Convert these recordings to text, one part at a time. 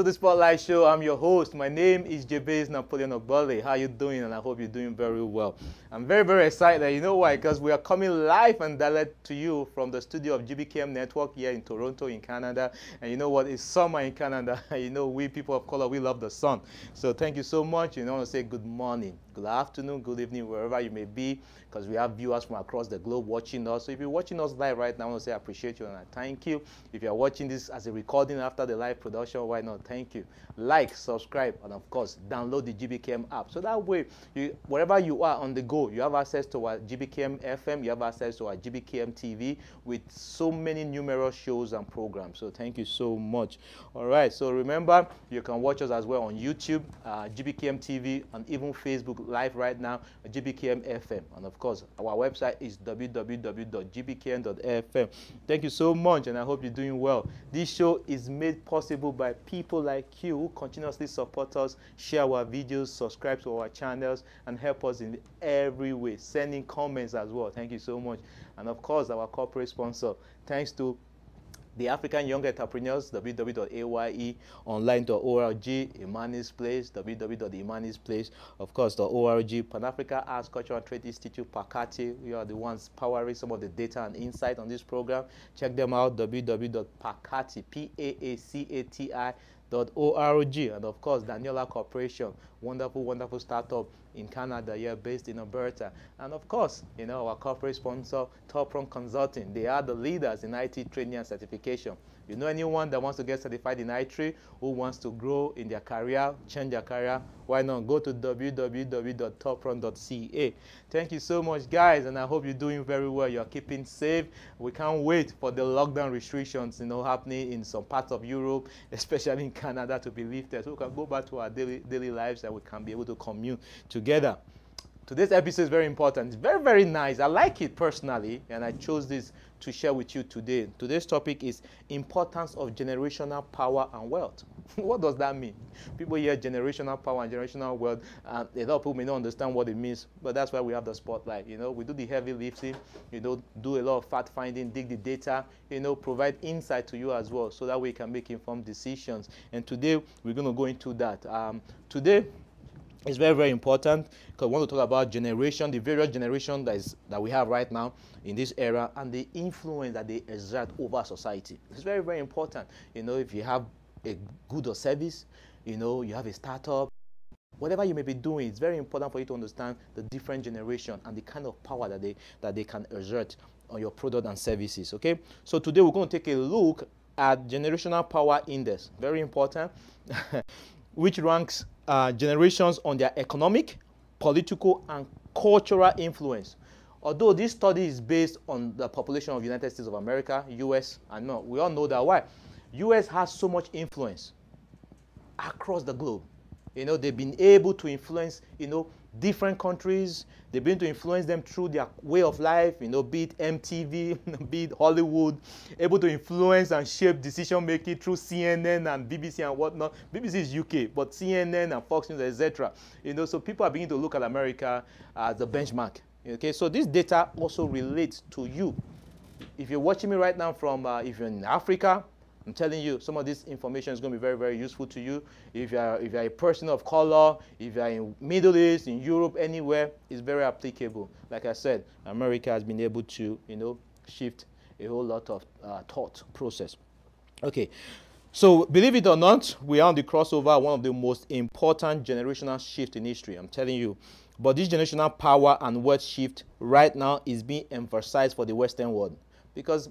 to the Spotlight Show. I'm your host. My name is Jabez Napoleon Obale. How you doing? And I hope you're doing very well. I'm very, very excited. You know why? Because we are coming live and direct to you from the studio of GBKM Network here in Toronto, in Canada. And you know what? It's summer in Canada. you know, we people of color, we love the sun. So thank you so much. You know, I want to say good morning good afternoon, good evening, wherever you may be, because we have viewers from across the globe watching us. So if you're watching us live right now, I want to say I appreciate you and I thank you. If you're watching this as a recording after the live production, why not? Thank you. Like, subscribe, and of course, download the GBKM app. So that way, you, wherever you are on the go, you have access to our GBKM FM, you have access to our GBKM TV with so many numerous shows and programs. So thank you so much. All right, so remember, you can watch us as well on YouTube, uh, GBKM TV, and even Facebook live right now on GBKM FM. And of course, our website is www.gbkm.fm. Thank you so much, and I hope you're doing well. This show is made possible by people like you who continuously support us, share our videos, subscribe to our channels, and help us in every way, sending comments as well. Thank you so much. And of course, our corporate sponsor. Thanks to the African Young Entrepreneurs, www.ayeonline.org, Imani's Place, www.imani's Place, of course, the ORG, Pan Africa Arts, Culture and Trade Institute, Pakati. We are the ones powering some of the data and insight on this program. Check them out, www.pakati, P-A-A-C-A-T-I Org, and of course Daniela Corporation, wonderful, wonderful startup in Canada here, yeah, based in Alberta. And of course, you know, our corporate sponsor, Topron Consulting, they are the leaders in IT training and certification. You know anyone that wants to get certified in i who wants to grow in their career, change their career, why not go to www.topfront.ca? Thank you so much, guys, and I hope you're doing very well. You're keeping safe. We can't wait for the lockdown restrictions, you know, happening in some parts of Europe, especially in Canada, to be lifted so we can go back to our daily, daily lives and we can be able to commune together today's episode is very important. It's very, very nice. I like it personally, and I chose this to share with you today. Today's topic is importance of generational power and wealth. what does that mean? People hear generational power and generational wealth, and a lot of people may not understand what it means, but that's why we have the spotlight. You know, we do the heavy lifting, you know, do a lot of fact finding, dig the data, you know, provide insight to you as well, so that way you can make informed decisions. And today we're going to go into that. Um, today it's very very important because we want to talk about generation the various generation that is that we have right now in this era and the influence that they exert over society it's very very important you know if you have a good or service you know you have a startup whatever you may be doing it's very important for you to understand the different generation and the kind of power that they that they can exert on your product and services okay so today we're going to take a look at generational power index very important which ranks uh, generations on their economic, political, and cultural influence. Although this study is based on the population of United States of America, US, and no, we all know that why. US has so much influence across the globe. You know, they've been able to influence, you know, different countries. They begin to influence them through their way of life, you know, be it MTV, be it Hollywood, able to influence and shape decision making through CNN and BBC and whatnot. BBC is UK, but CNN and Fox News, etc. You know, so people are beginning to look at America as a benchmark. Okay, so this data also relates to you. If you're watching me right now from, uh, if you're in Africa, I'm telling you, some of this information is going to be very, very useful to you. If you are, if you are a person of color, if you are in Middle East, in Europe, anywhere, it's very applicable. Like I said, America has been able to, you know, shift a whole lot of uh, thought process. Okay, so believe it or not, we are on the crossover, one of the most important generational shift in history. I'm telling you. But this generational power and wealth shift right now is being emphasized for the Western world because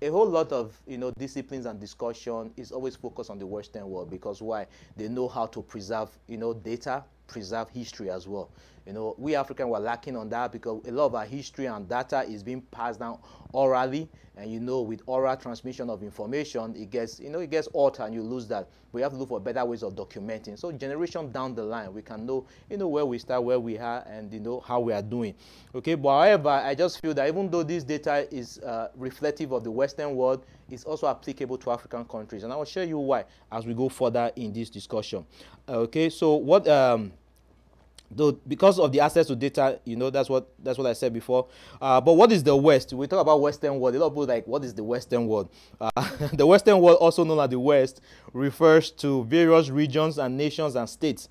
a whole lot of you know disciplines and discussion is always focused on the Western world because why they know how to preserve you know data preserve history as well. You know, we Africans were lacking on that because a lot of our history and data is being passed down orally, and you know, with oral transmission of information, it gets you know it gets altered and you lose that. We have to look for better ways of documenting. So generation down the line, we can know you know where we start, where we are, and you know how we are doing. Okay, but however, I just feel that even though this data is uh, reflective of the Western world, is also applicable to African countries. And I will show you why as we go further in this discussion. Uh, okay, so what... Um, though because of the access to data you know that's what that's what i said before uh, but what is the west we talk about western world a lot of people like what is the western world uh, the western world also known as the west refers to various regions and nations and states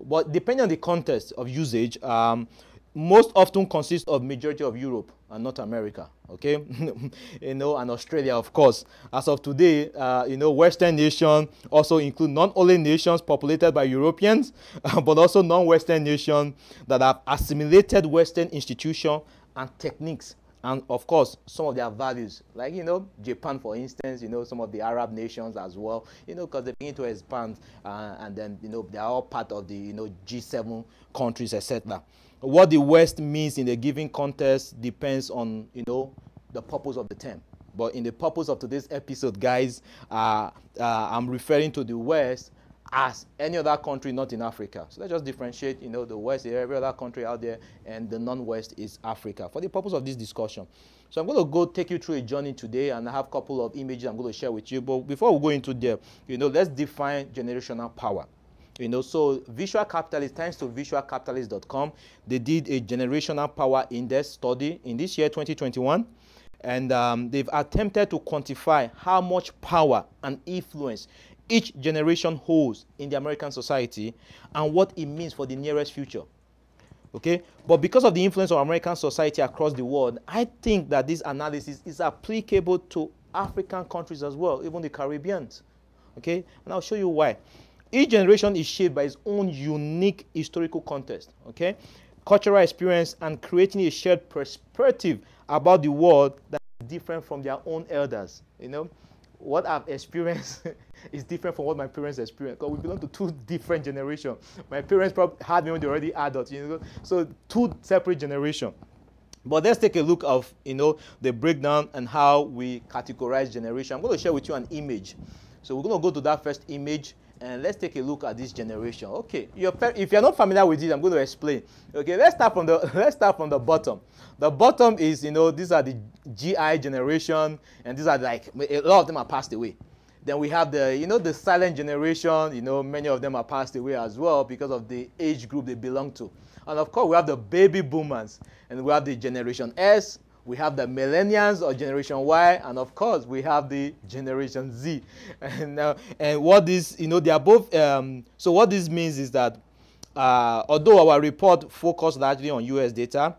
but depending on the context of usage um, most often consists of majority of Europe and North America, okay? you know, and Australia, of course. As of today, uh, you know, Western nations also include not only nations populated by Europeans, but also non-Western nations that have assimilated Western institutions and techniques and of course some of their values like you know japan for instance you know some of the arab nations as well you know because they begin to expand uh, and then you know they are all part of the you know g7 countries etc what the West means in a given context depends on, you know, the purpose of the term. But in the purpose of today's episode, guys, uh, uh, I'm referring to the West as any other country not in Africa. So let's just differentiate, you know, the West, every other country out there, and the non-West is Africa for the purpose of this discussion. So I'm going to go take you through a journey today, and I have a couple of images I'm going to share with you. But before we go into there, you know, let's define generational power. You know, so Visual Capitalist, thanks to visualcapitalist.com, they did a generational power index study in this year 2021 and um, they've attempted to quantify how much power and influence each generation holds in the American society and what it means for the nearest future. Okay, but because of the influence of American society across the world, I think that this analysis is applicable to African countries as well, even the Caribbeans. Okay, and I'll show you why. Each generation is shaped by its own unique historical context, okay? Cultural experience and creating a shared perspective about the world that is different from their own elders, you know? What I've experienced is different from what my parents experienced. Because we belong to two different generations. My parents probably had me when they were already adults, you know? So two separate generations. But let's take a look of you know the breakdown and how we categorize generation. I'm going to share with you an image. So we're going to go to that first image. And let's take a look at this generation. Okay, you're, if you're not familiar with it, I'm going to explain. Okay, let's start from the let's start from the bottom. The bottom is you know these are the GI generation, and these are like a lot of them are passed away. Then we have the, you know, the silent generation. You know, many of them are passed away as well because of the age group they belong to. And of course, we have the baby boomers, and we have the Generation S, we have the millennials or generation y and of course we have the generation z and, uh, and what this you know they are both um, so what this means is that uh, although our report focused largely on us data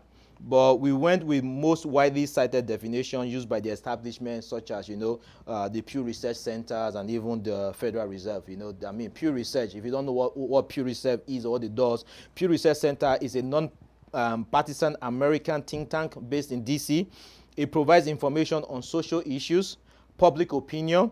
but we went with most widely cited definition used by the establishment such as you know uh, the pew research centers and even the federal reserve you know i mean pew research if you don't know what, what pew research is or what it does pew research center is a non um, partisan American think tank based in DC. It provides information on social issues, public opinion,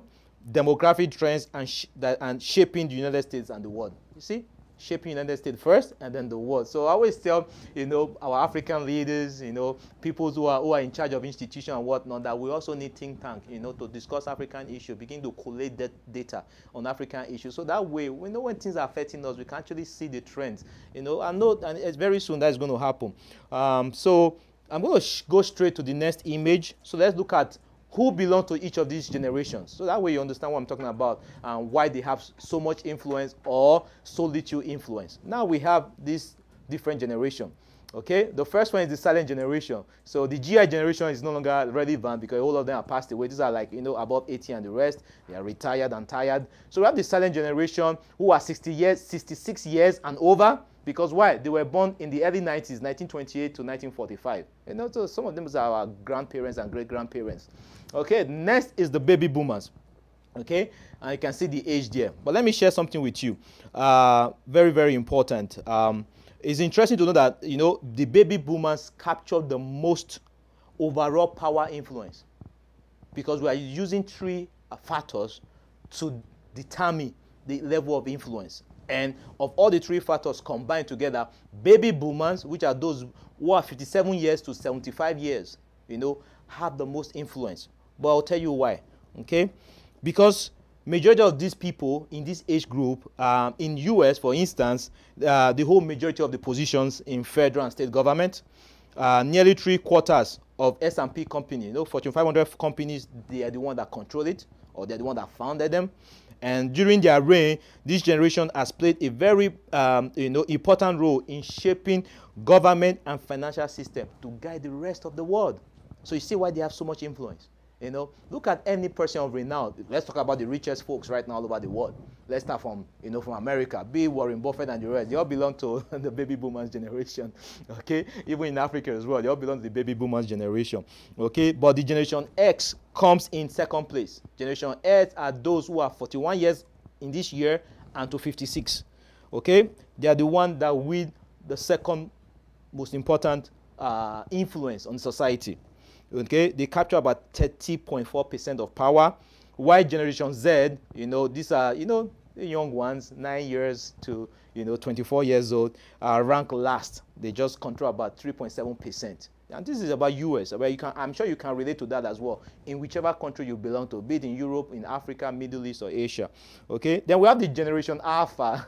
demographic trends, and, sh and shaping the United States and the world. You see, shaping United States first and then the world. So I always tell, you know, our African leaders, you know, people who are, who are in charge of institutions and whatnot, that we also need think tank, you know, to discuss African issues, begin to collate that data on African issues. So that way, we know when things are affecting us, we can actually see the trends, you know, and, know, and it's very soon that's going to happen. Um, so I'm going to go straight to the next image. So let's look at who belong to each of these generations. So that way you understand what I'm talking about and why they have so much influence or so little influence. Now we have this different generation. Okay, the first one is the silent generation. So the GI generation is no longer relevant because all of them are passed away. These are like, you know, above 80 and the rest. They are retired and tired. So we have the silent generation who are 60 years, 66 years and over. Because why? They were born in the early 90s, 1928 to 1945. You know, so some of them are our grandparents and great-grandparents. Okay, next is the baby boomers. Okay, and you can see the age there. But let me share something with you. Uh, very, very important. Um, it's interesting to know that, you know, the baby boomers captured the most overall power influence because we are using three factors to determine the level of influence. And of all the three factors combined together, baby boomers, which are those who are 57 years to 75 years, you know, have the most influence. But I'll tell you why, okay? Because majority of these people in this age group, um, in US, for instance, uh, the whole majority of the positions in federal and state government, uh, nearly three quarters of S&P companies, you know, Fortune 500 companies, they are the ones that control it, or they're the ones that founded them. And during their reign, this generation has played a very um, you know, important role in shaping government and financial system to guide the rest of the world. So you see why they have so much influence. You know, look at any person of renown. Let's talk about the richest folks right now all over the world. Let's start from, you know, from America. Be Warren Buffett and the rest. They all belong to the baby boomers generation. Okay, even in Africa as well, they all belong to the baby boomers generation. Okay, but the generation X comes in second place. Generation X are those who are 41 years in this year and to 56. Okay, they are the one that with the second most important uh, influence on society. Okay, they capture about 30.4% of power. Why Generation Z, you know, these are, you know, young ones, nine years to, you know, 24 years old, are uh, ranked last. They just control about 3.7% and this is about US, where you can, I'm sure you can relate to that as well, in whichever country you belong to, be it in Europe, in Africa, Middle East, or Asia. Okay, then we have the Generation Alpha.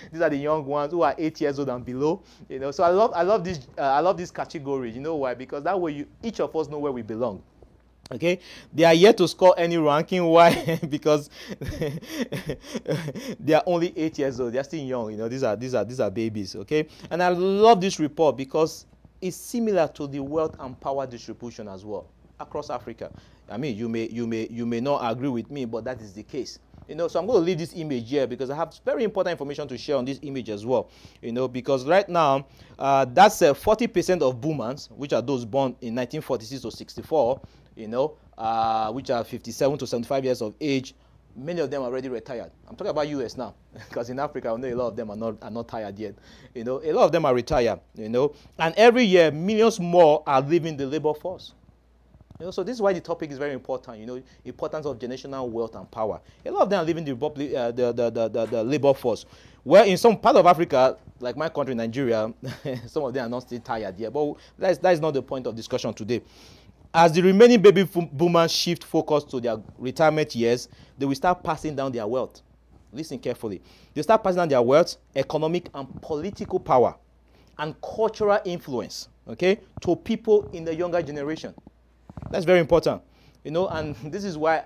These are the young ones who are eight years old and below. You know, so I love, I love this, uh, I love this category. You know why? Because that way, you, each of us know where we belong. Okay, they are yet to score any ranking. Why? because they are only eight years old. They are still young. You know, these are these are these are babies. Okay, and I love this report because is similar to the wealth and power distribution as well across Africa. I mean, you may, you may, you may not agree with me, but that is the case. You know, so I'm going to leave this image here because I have very important information to share on this image as well. You know, because right now, uh, that's 40% uh, of boomers, which are those born in 1946 to 64, you know, uh, which are 57 to 75 years of age, many of them are already retired. I'm talking about US now, because in Africa, I know a lot of them are not, are not tired yet. You know, a lot of them are retired, you know, and every year, millions more are leaving the labor force. You know, so this is why the topic is very important, you know, importance of generational wealth and power. A lot of them are leaving the, uh, the, the, the, the, the labor force. Well, in some part of Africa, like my country, Nigeria, some of them are not still tired yet, but that is not the point of discussion today. As the remaining baby boomers shift focus to their retirement years, they will start passing down their wealth. Listen carefully. They start passing down their wealth, economic and political power, and cultural influence, okay, to people in the younger generation. That's very important. You know, and this is why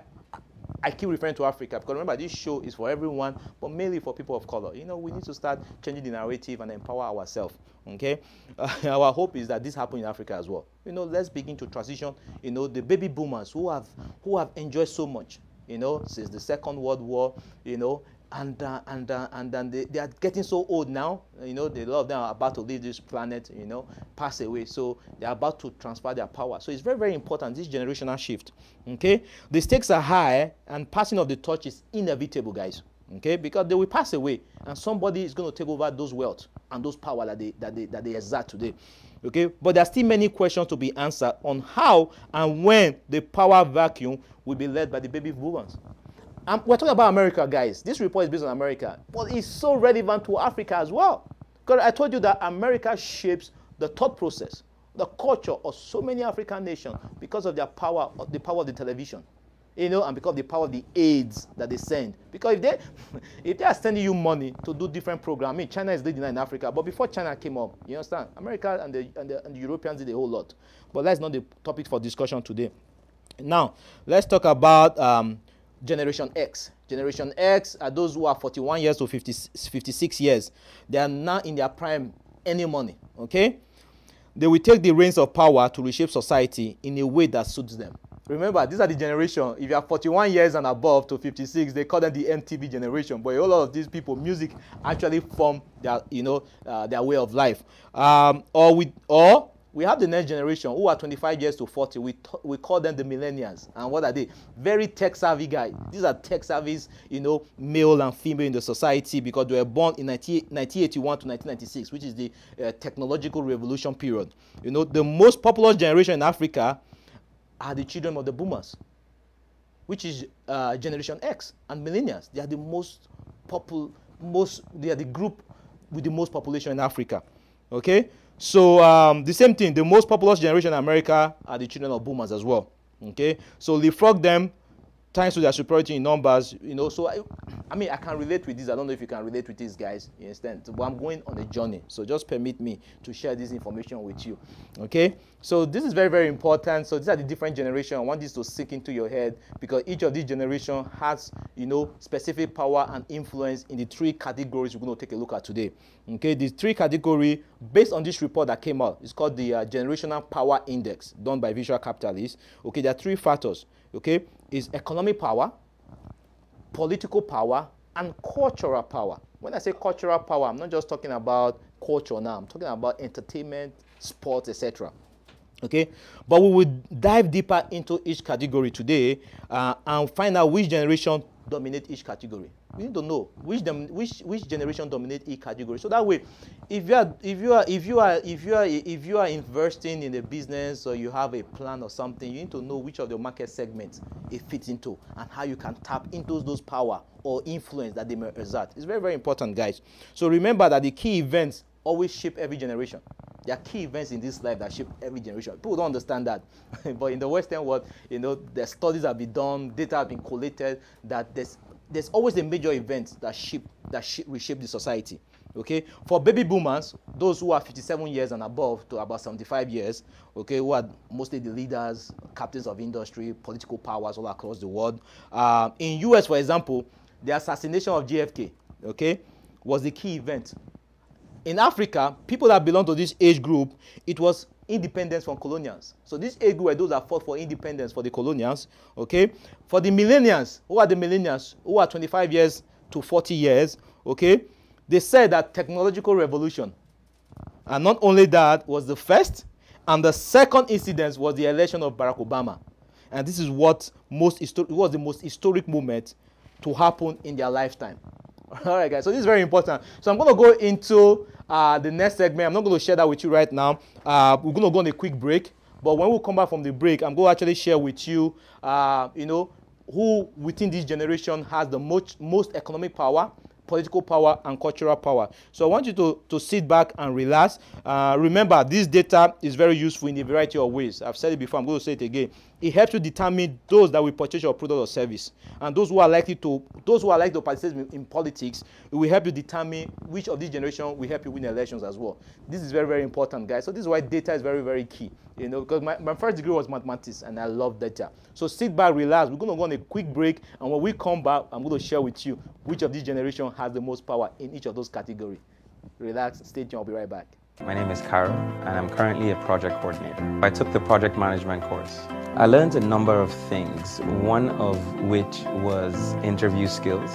I keep referring to Africa because remember this show is for everyone, but mainly for people of color. You know, we need to start changing the narrative and empower ourselves. Okay, uh, our hope is that this happens in Africa as well. You know, let's begin to transition. You know, the baby boomers who have who have enjoyed so much. You know, since the Second World War. You know, and uh, and uh, and then they, they are getting so old now you know a lot of them are about to leave this planet you know pass away so they are about to transfer their power so it's very very important this generational shift okay the stakes are high and passing of the torch is inevitable guys okay because they will pass away and somebody is going to take over those wealth and those power that they that they that they exert today okay but there are still many questions to be answered on how and when the power vacuum will be led by the baby boomers um, we're talking about America, guys. This report is based on America, but it's so relevant to Africa as well. Because I told you that America shapes the thought process, the culture of so many African nations because of their power, of the power of the television, you know, and because of the power of the aids that they send. Because if they, if they are sending you money to do different programs, I mean, China is leading in Africa, but before China came up, you understand, America and the, and the, and the Europeans did a whole lot. But that's not the topic for discussion today. Now, let's talk about um, Generation X. Generation X are those who are 41 years to 50, 56 years. They are now in their prime any money, okay? They will take the reins of power to reshape society in a way that suits them. Remember, these are the generation. If you are 41 years and above to 56, they call them the MTV generation. But a lot of these people, music actually form their, you know, uh, their way of life. Um, or with, or we have the next generation who are 25 years to 40. We, we call them the millennials. And what are they? Very tech savvy guys. These are tech savvy, you know, male and female in the society because they were born in 19, 1981 to 1996, which is the uh, technological revolution period. You know, the most populous generation in Africa are the children of the boomers, which is uh, Generation X and millennials. They are the most popul most, they are the group with the most population in Africa. Okay? So um, the same thing, the most populous generation in America are the children of boomers as well. Okay, so leapfrog them Times to their superiority in numbers, you know, so I, I mean, I can relate with this. I don't know if you can relate with these guys, you understand? But I'm going on a journey. So just permit me to share this information with you, okay? So this is very, very important. So these are the different generation. I want this to sink into your head because each of these generation has, you know, specific power and influence in the three categories we're going to take a look at today, okay? The three category, based on this report that came out, it's called the uh, Generational Power Index done by Visual Capitalist. Okay, there are three factors, okay? is economic power, political power, and cultural power. When I say cultural power, I'm not just talking about culture now. I'm talking about entertainment, sports, etc. Okay, but we will dive deeper into each category today uh, and find out which generation dominate each category. you need to know which dem which which generation dominate each category so that way if you are if you are if you are if you are if you are investing in a business or you have a plan or something you need to know which of the market segments it fits into and how you can tap into those power or influence that they may exert it's very very important guys so remember that the key events always shape every generation there are key events in this life that shape every generation. People don't understand that. but in the Western world, you know, the studies have been done, data have been collated, that there's there's always a major event that shape that shape, reshape the society. Okay, for baby boomers, those who are 57 years and above to about 75 years, okay, who are mostly the leaders, captains of industry, political powers all across the world. Uh, in US, for example, the assassination of JFK, okay, was the key event in Africa, people that belong to this age group, it was independence from colonials. So this age group were those that fought for independence for the colonials. Okay. For the millennials, who are the millennials? Who are 25 years to 40 years. Okay. They said that technological revolution. And not only that was the first, and the second incident was the election of Barack Obama. And this is what most it was the most historic moment to happen in their lifetime. All right, guys. So this is very important. So I'm going to go into uh, the next segment. I'm not going to share that with you right now. Uh, we're going to go on a quick break. But when we come back from the break, I'm going to actually share with you, uh, you know, who within this generation has the most, most economic power, political power, and cultural power. So I want you to, to sit back and relax. Uh, remember, this data is very useful in a variety of ways. I've said it before. I'm going to say it again it helps you determine those that will purchase your product or service. And those who are likely to, those who are likely to participate in, in politics, it will help you determine which of this generation will help you win elections as well. This is very, very important, guys. So this is why data is very, very key. You know, because my, my first degree was mathematics and I love data. So sit back, relax. We're going to go on a quick break. And when we come back, I'm going to share with you which of this generation has the most power in each of those categories. Relax, stay tuned. I'll be right back. My name is Carol, and I'm currently a project coordinator. I took the project management course. I learned a number of things, one of which was interview skills.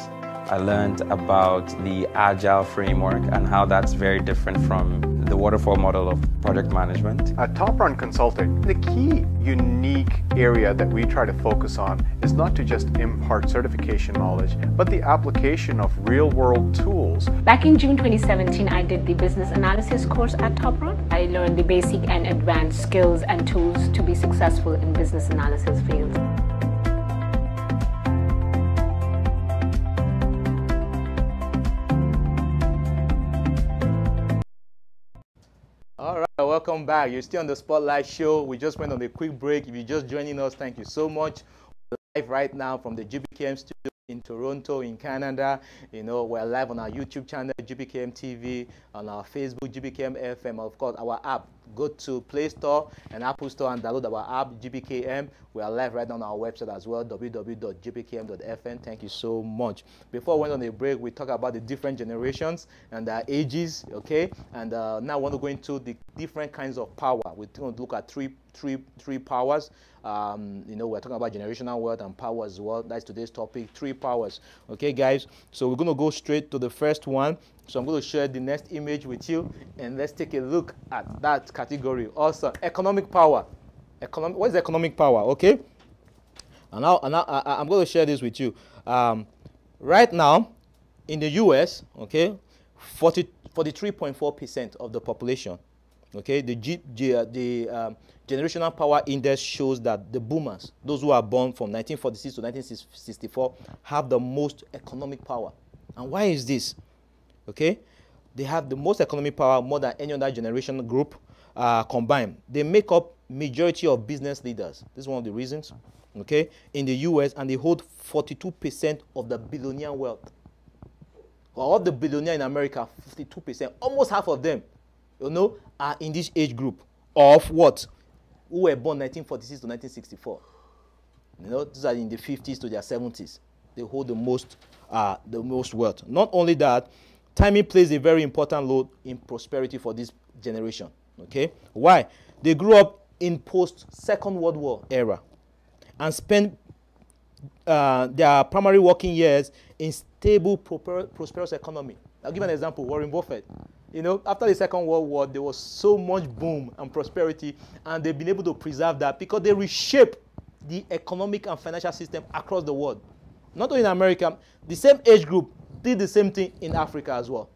I learned about the agile framework and how that's very different from the waterfall model of project management. At Top Run Consulting, the key unique area that we try to focus on is not to just impart certification knowledge, but the application of real-world tools. Back in June 2017, I did the business analysis course at Top Run. I learned the basic and advanced skills and tools to be successful in business analysis fields. welcome back. You're still on the Spotlight Show. We just went on a quick break. If you're just joining us, thank you so much. We're live right now from the GBKM studio in Toronto, in Canada. You know, we're live on our YouTube channel, GBKM TV, on our Facebook, GBKM FM, of course, our app, go to Play Store and Apple Store and download our app, GBKM. We are live right now on our website as well, www.gbkm.fm. Thank you so much. Before we went on a break, we talked about the different generations and their ages, okay? And uh, now we want to go into the different kinds of power. We're going to look at three three three powers. Um, you know, we're talking about generational wealth and power as well. That's today's topic, three powers. Okay, guys. So we're gonna go straight to the first one, so I'm going to share the next image with you and let's take a look at that category. Also, economic power. Economic, what is economic power? Okay. And now, and now I, am going to share this with you. Um, right now, in the US, okay, 43.4% of the population, okay, the, G, G, uh, the um, generational power index shows that the boomers, those who are born from 1946 to 1964, have the most economic power. And why is this? Okay? They have the most economic power more than any other generation group uh, combined. They make up majority of business leaders. This is one of the reasons. Okay? In the US, and they hold 42% of the billionaire wealth. Well, the billionaire in America, 52%, almost half of them, you know, are in this age group of what? Who were born 1946 to 1964. You know, these are in the 50s to their 70s. They hold the most, uh, the most wealth. Not only that, Timing plays a very important role in prosperity for this generation. Okay? Why? They grew up in post Second World War era and spent uh, their primary working years in stable, proper, prosperous economy. I'll give an example Warren Buffett. You know, after the Second World War, there was so much boom and prosperity, and they've been able to preserve that because they reshaped the economic and financial system across the world. Not only in America, the same age group did the same thing in Africa as well.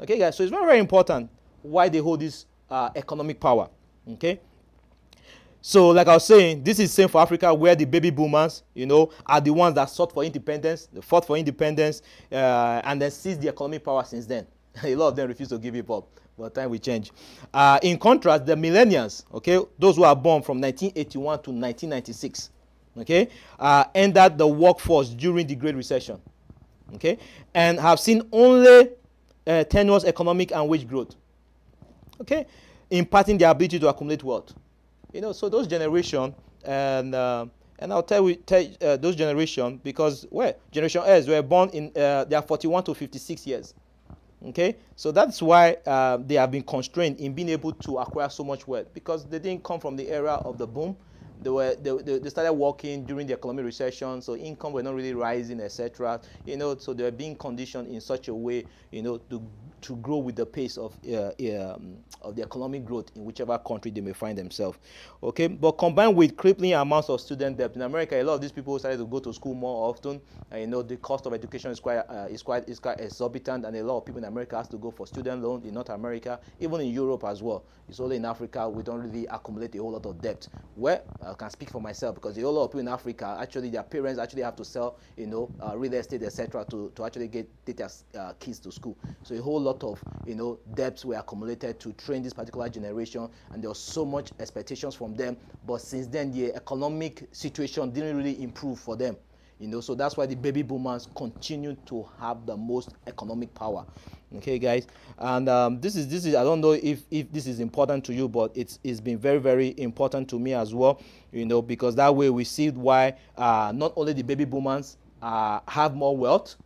Okay, guys, so it's very, very important why they hold this uh, economic power. Okay. So, like I was saying, this is same for Africa, where the baby boomers, you know, are the ones that sought for independence, they fought for independence, uh, and then seized the economic power since then. a lot of them refuse to give it up, but time will change. Uh, in contrast, the millennials, okay, those who are born from 1981 to 1996, okay, uh, entered the workforce during the Great Recession okay, and have seen only uh, tenuous economic and wage growth, okay, imparting their ability to accumulate wealth. You know, so those generation and uh, and I'll tell, you, tell uh, those generation because well, generation S were born in uh, they are 41 to 56 years. Okay, so that's why uh, they have been constrained in being able to acquire so much wealth because they didn't come from the era of the boom they were they, they, they, started working during the economic recession, so income were not really rising, etc. You know, so they were being conditioned in such a way, you know, to to grow with the pace of uh, um, of the economic growth in whichever country they may find themselves. Okay, but combined with crippling amounts of student debt in America, a lot of these people started to go to school more often. Uh, you know, the cost of education is quite uh, is quite is quite exorbitant, and a lot of people in America has to go for student loans in North America, even in Europe as well. It's only in Africa we don't really accumulate a whole lot of debt. Where uh, can speak for myself because a lot of people in Africa actually their parents actually have to sell you know uh, real estate etc to, to actually get, their uh, kids to school so a whole lot of you know debts were accumulated to train this particular generation and there was so much expectations from them but since then the economic situation didn't really improve for them you know, so that's why the baby boomers continue to have the most economic power. Okay, guys, and um, this is this is I don't know if if this is important to you, but it's it's been very very important to me as well. You know, because that way we see why uh, not only the baby boomers uh, have more wealth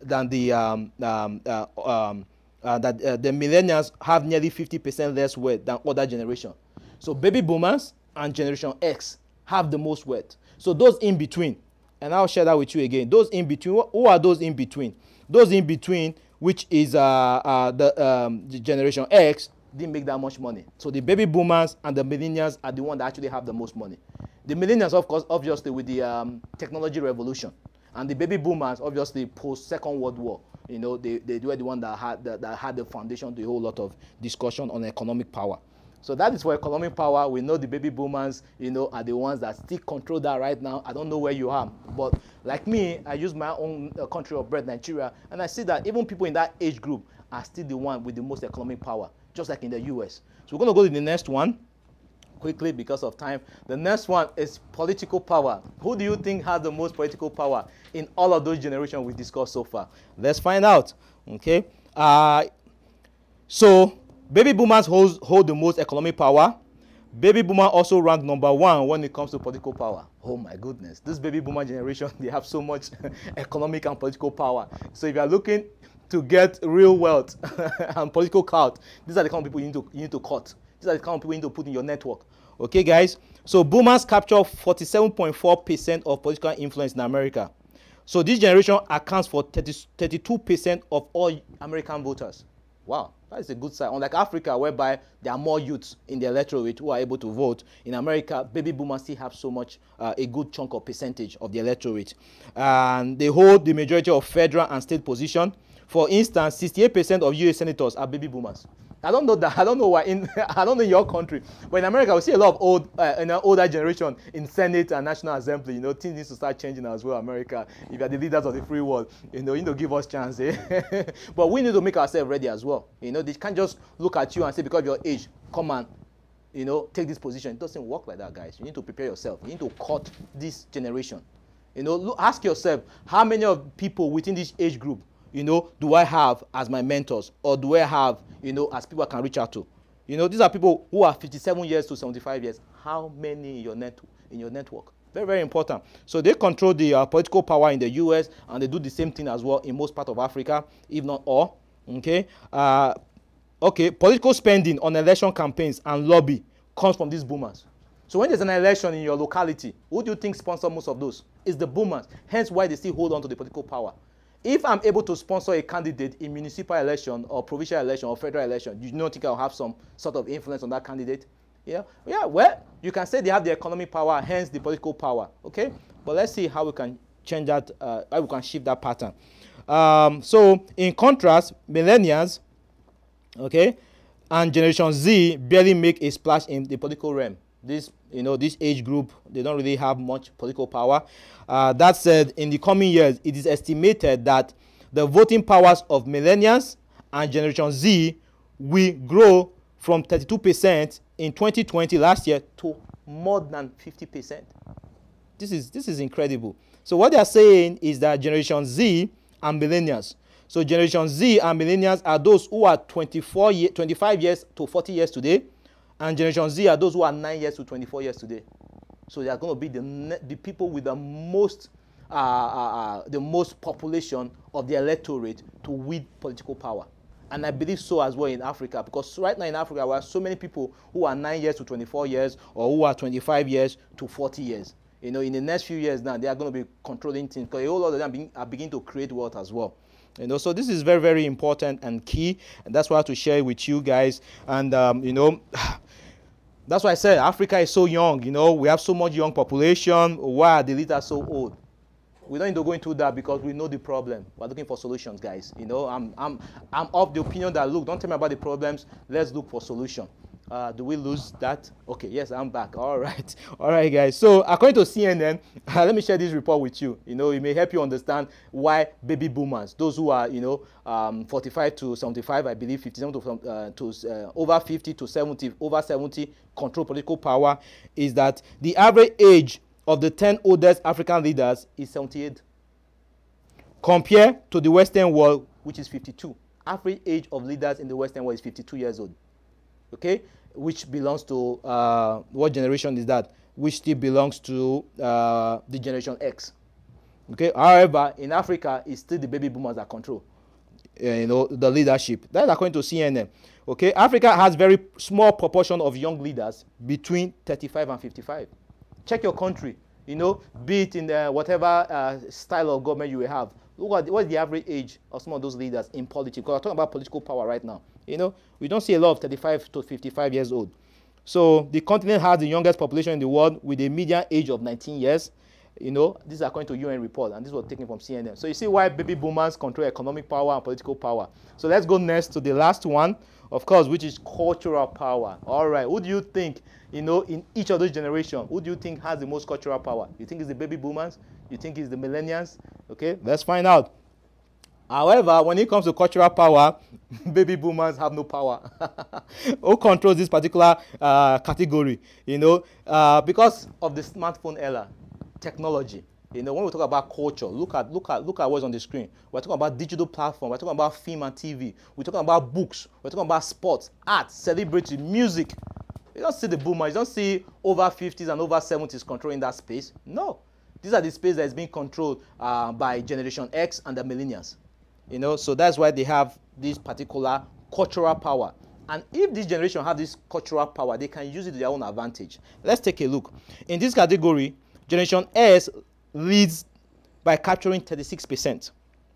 than the um, um, uh, um, uh, that uh, the millennials have nearly 50% less wealth than other generation. So baby boomers and generation X have the most wealth. So those in between, and I'll share that with you again. Those in between, who are those in between? Those in between, which is uh, uh, the, um, the generation X, didn't make that much money. So the baby boomers and the millennials are the ones that actually have the most money. The millennials, of course, obviously with the um, technology revolution, and the baby boomers, obviously post Second World War. You know, they, they were the one that had that, that had the foundation to a whole lot of discussion on economic power. So that is where economic power, we know the baby boomers, you know, are the ones that still control that right now. I don't know where you are, but like me, I use my own uh, country of birth, Nigeria, and I see that even people in that age group are still the one with the most economic power, just like in the US. So we're going to go to the next one quickly because of time. The next one is political power. Who do you think has the most political power in all of those generations we discussed so far? Let's find out. Okay. Uh, so Baby boomers hold, hold the most economic power. Baby boomer also rank number one when it comes to political power. Oh my goodness, this baby boomer generation, they have so much economic and political power. So if you are looking to get real wealth and political clout, these are the kind of people you need to, you need to cut. These are the kind of people you need to put in your network. Okay, guys? So boomers capture 47.4% of political influence in America. So this generation accounts for 32% of all American voters. Wow, that is a good sign. Unlike Africa, whereby there are more youths in the electorate who are able to vote, in America, baby boomers still have so much, uh, a good chunk of percentage of the electorate. And they hold the majority of federal and state position. For instance, 68% of U.S. senators are baby boomers. I don't know that. I don't know why. In I don't know your country, but in America, we see a lot of old, uh, an older generation in Senate and National Assembly. You know, things need to start changing as well. America, if you are the leaders of the free world, you know, you know, give us chance. Eh? but we need to make ourselves ready as well. You know, they can't just look at you and say because of your age, come and you know, take this position. It doesn't work like that, guys. You need to prepare yourself. You need to cut this generation. You know, look, ask yourself how many of people within this age group you know, do I have as my mentors or do I have, you know, as people I can reach out to? You know, these are people who are 57 years to 75 years. How many in your net in your network? Very, very important. So they control the uh, political power in the U.S. and they do the same thing as well in most part of Africa, if not all. Okay. Uh, okay. Political spending on election campaigns and lobby comes from these boomers. So when there's an election in your locality, who do you think sponsor most of those? It's the boomers. Hence why they still hold on to the political power if I'm able to sponsor a candidate in municipal election or provincial election or federal election, you don't think I'll have some sort of influence on that candidate? Yeah, yeah. Well, you can say they have the economic power, hence the political power. Okay, but let's see how we can change that. Uh, how we can shift that pattern. Um, so, in contrast, millennials, okay, and Generation Z barely make a splash in the political realm this you know this age group they don't really have much political power uh, that said in the coming years it is estimated that the voting powers of millennials and generation z will grow from 32% in 2020 last year to more than 50% this is this is incredible so what they are saying is that generation z and millennials so generation z and millennials are those who are 24 year, 25 years to 40 years today and Generation Z are those who are 9 years to 24 years today. So they are going to be the, the people with the most, uh, uh, uh, the most population of the electorate to wield political power. And I believe so as well in Africa, because right now in Africa, we have so many people who are 9 years to 24 years or who are 25 years to 40 years. You know, in the next few years now, they are going to be controlling things because a whole lot of them are beginning to create wealth as well. You know, so this is very, very important and key. And that's why I have to share with you guys. And, um, you know, that's why I said Africa is so young. You know, we have so much young population. Why are the leaders so old? We don't need to go into that because we know the problem. We're looking for solutions, guys. You know, I'm, I'm, I'm of the opinion that look, don't tell me about the problems. Let's look for solution. Uh, do we lose that? Okay, yes, I'm back. All right. All right, guys. So, according to CNN, uh, let me share this report with you. You know, it may help you understand why baby boomers, those who are, you know, um, 45 to 75, I believe, 57 to, uh, to uh, over 50 to 70, over 70, control political power, is that the average age of the 10 oldest African leaders is 78. Compare to the Western world, which is 52. Average age of leaders in the Western world is 52 years old. Okay? which belongs to uh, what generation is that? Which still belongs to uh, the generation X. Okay. However, in Africa, it's still the baby boomers that control, eh, you know, the leadership. That's according to CNN. Okay. Africa has very small proportion of young leaders between 35 and 55. Check your country. You know, be it in whatever uh, style of government you have. Look at what's the average age of some of those leaders in politics. Because I'm talking about political power right now. You know, we don't see a lot of 35 to 55 years old. So the continent has the youngest population in the world with a median age of 19 years. You know, this is according to UN report, and this was taken from CNN. So you see why baby boomers control economic power and political power. So let's go next to the last one, of course, which is cultural power. All right, who do you think, you know, in each of those generations, who do you think has the most cultural power? You think it's the baby boomers? You think it's the millennials? Okay, let's find out. However, when it comes to cultural power, baby boomers have no power. Who controls this particular uh, category? You know, uh, because of the smartphone era, technology. You know, when we talk about culture, look at look at look at what's on the screen. We're talking about digital platform. We're talking about film and TV. We're talking about books. We're talking about sports, art, celebrity, music. You don't see the boomers. You don't see over 50s and over 70s controlling that space. No, these are the space that is being controlled uh, by Generation X and the millennials. You know, so that's why they have this particular cultural power. And if this generation have this cultural power, they can use it to their own advantage. Let's take a look. In this category, Generation S leads by capturing 36%.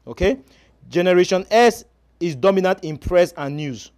Okay? Generation S is dominant in press and news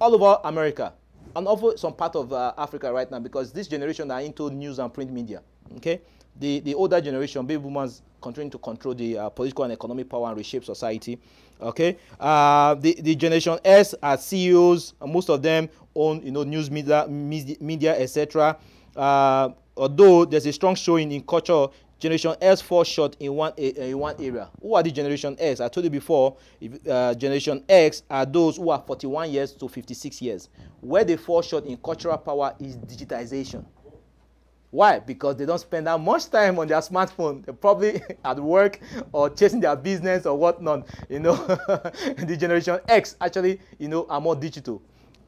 all over America and also some part of uh, Africa right now because this generation are into news and print media. Okay? The, the older generation, baby boomers, continuing to control the uh, political and economic power and reshape society. Okay, uh, the, the Generation S are CEOs. Most of them own you know news media, media etc. Uh, although there's a strong showing in culture Generation S falls short in one in one area. Who are the Generation X? I told you before. If, uh, Generation X are those who are 41 years to 56 years. Where they fall short in cultural power is digitization. Why? Because they don't spend that much time on their smartphone. They're probably at work or chasing their business or whatnot. You know, the generation X actually, you know, are more digital.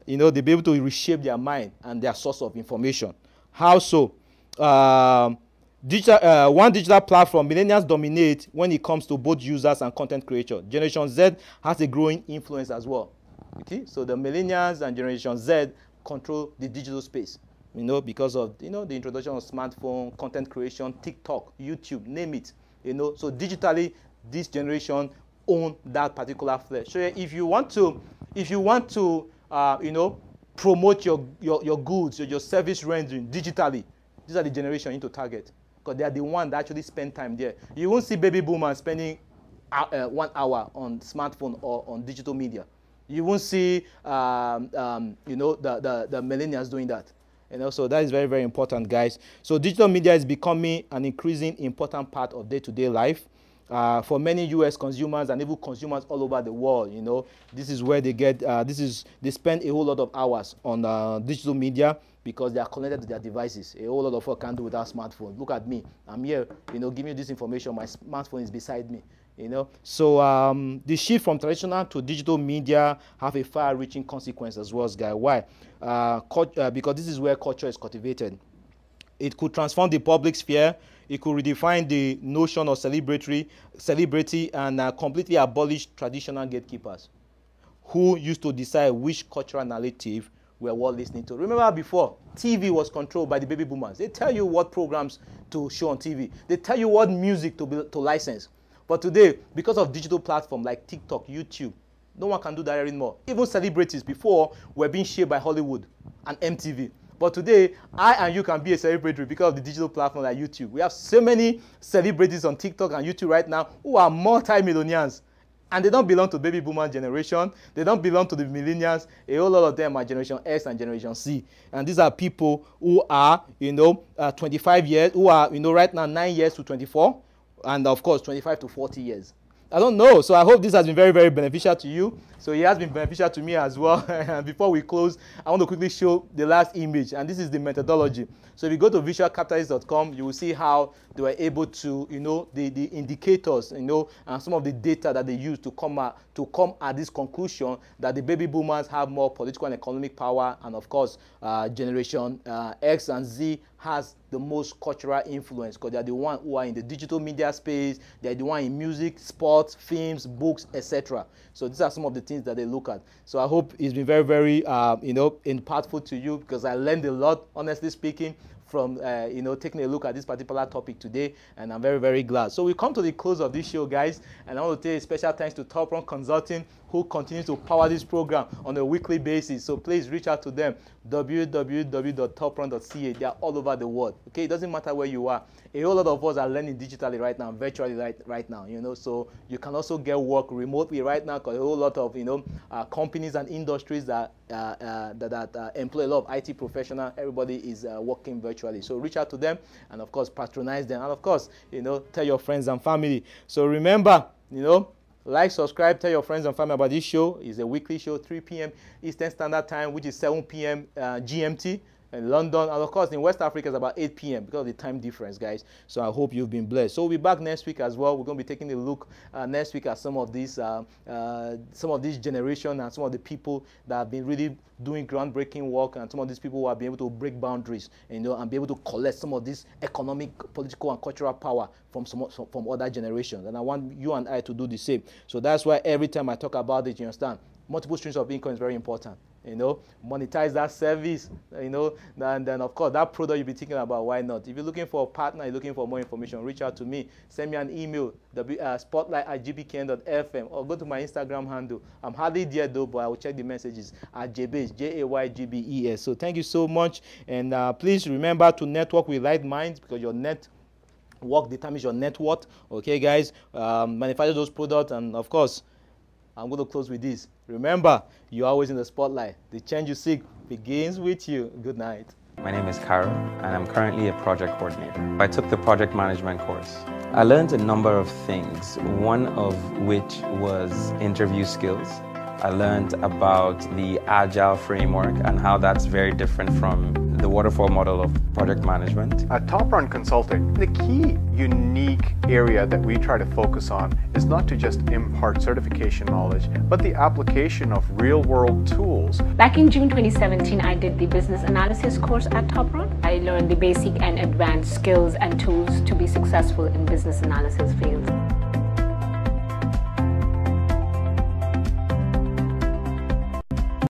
You know, they be able to reshape their mind and their source of information. How so? Um, digital, uh, one digital platform, millennials dominate when it comes to both users and content creators. Generation Z has a growing influence as well. Okay, so the millennials and Generation Z control the digital space you know, because of, you know, the introduction of smartphone, content creation, TikTok, YouTube, name it, you know. So digitally, this generation own that particular flesh. So if you want to, if you want to, uh, you know, promote your, your, your goods, your, your service rendering digitally, these are the generation you need to target because they are the one that actually spend time there. You won't see baby boomers spending uh, uh, one hour on smartphone or on digital media. You won't see, um, um, you know, the, the, the millennials doing that. And also, that is very, very important, guys. So digital media is becoming an increasing important part of day-to-day -day life. Uh, for many U.S. consumers and even consumers all over the world, you know, this is where they get, uh, this is, they spend a whole lot of hours on uh, digital media because they are connected to their devices. A whole lot of us can't do without smartphone. Look at me. I'm here, you know, giving you this information. My smartphone is beside me. You know, so um, the shift from traditional to digital media have a far-reaching consequence as well, guy. Why? Uh, uh, because this is where culture is cultivated. It could transform the public sphere. It could redefine the notion of celebratory, celebrity and uh, completely abolish traditional gatekeepers who used to decide which cultural narrative we were all listening to. Remember before, TV was controlled by the baby boomers. They tell you what programs to show on TV. They tell you what music to, be, to license. But today, because of digital platforms like TikTok, YouTube, no one can do that anymore. Even celebrities before were being shared by Hollywood and MTV. But today, I and you can be a celebrity because of the digital platform like YouTube. We have so many celebrities on TikTok and YouTube right now who are multi-millionaires. And they don't belong to baby boomer generation. They don't belong to the millennials. A whole lot of them are Generation X and Generation C. And these are people who are, you know, uh, 25 years, who are, you know, right now 9 years to 24. and of course 25 to 40 years. I don't know. So I hope this has been very, very beneficial to you. So it has been beneficial to me as well. and before we close, I want to quickly show the last image. And this is the methodology. So if you go to visualcapitalist.com, you will see how they were able to, you know, the, the indicators, you know, and some of the data that they used to come at, to come at this conclusion that the baby boomers have more political and economic power. And of course, uh, generation uh, X and Z has the most cultural influence because they're the one who are in the digital media space, they're the one in music, sports, films, books, etc. So these are some of the things that they look at. So I hope it's been very, very, uh, you know, impactful to you because I learned a lot, honestly speaking, from uh, you know taking a look at this particular topic today and i'm very very glad so we come to the close of this show guys and i want to say special thanks to top run consulting who continue to power this program on a weekly basis. So please reach out to them, www.toprun.ca. They are all over the world. Okay, it doesn't matter where you are. A whole lot of us are learning digitally right now, virtually right, right now, you know. So you can also get work remotely right now because a whole lot of, you know, uh, companies and industries that, uh, uh, that, that uh, employ a lot of IT professionals, everybody is uh, working virtually. So reach out to them and, of course, patronize them. And, of course, you know, tell your friends and family. So remember, you know, like, subscribe, tell your friends and family about this show. It's a weekly show, 3 p.m. Eastern Standard Time, which is 7 p.m. Uh, GMT in London. And of course, in West Africa, it's about 8 p.m. because of the time difference, guys. So I hope you've been blessed. So we'll be back next week as well. We're going to be taking a look uh, next week at some of these, uh, uh, some of this generation and some of the people that have been really doing groundbreaking work and some of these people who have been able to break boundaries, you know, and be able to collect some of this economic, political, and cultural power from some, from other generations. And I want you and I to do the same. So that's why every time I talk about it, you understand, multiple streams of income is very important you know, monetize that service, you know, and then of course that product you'll be thinking about, why not? If you're looking for a partner, you're looking for more information, reach out to me, send me an email, w, uh, spotlight at gbkn.fm, or go to my Instagram handle. I'm hardly there though, but I will check the messages at jbase, J-A-Y-G-B-E-S. So thank you so much, and uh, please remember to network with right minds because your net work determines your net worth okay guys um, manufacture those products and of course I'm going to close with this. Remember, you're always in the spotlight. The change you seek begins with you. Good night. My name is Carol, and I'm currently a project coordinator. I took the project management course. I learned a number of things, one of which was interview skills. I learned about the agile framework and how that's very different from the waterfall model of project management. At Top Run Consulting, the key unique area that we try to focus on is not to just impart certification knowledge, but the application of real world tools. Back in June 2017, I did the business analysis course at Top Run. I learned the basic and advanced skills and tools to be successful in business analysis fields.